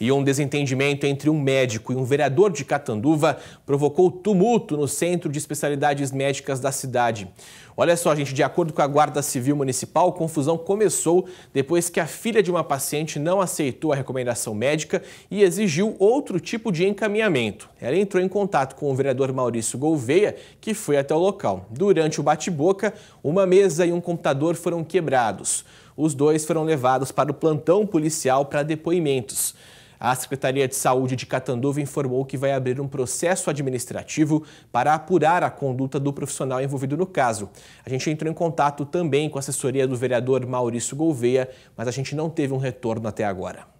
E um desentendimento entre um médico e um vereador de Catanduva provocou tumulto no Centro de Especialidades Médicas da cidade. Olha só, gente, de acordo com a Guarda Civil Municipal, a confusão começou depois que a filha de uma paciente não aceitou a recomendação médica e exigiu outro tipo de encaminhamento. Ela entrou em contato com o vereador Maurício Gouveia, que foi até o local. Durante o bate-boca, uma mesa e um computador foram quebrados. Os dois foram levados para o plantão policial para depoimentos. A Secretaria de Saúde de Catanduva informou que vai abrir um processo administrativo para apurar a conduta do profissional envolvido no caso. A gente entrou em contato também com a assessoria do vereador Maurício Gouveia, mas a gente não teve um retorno até agora.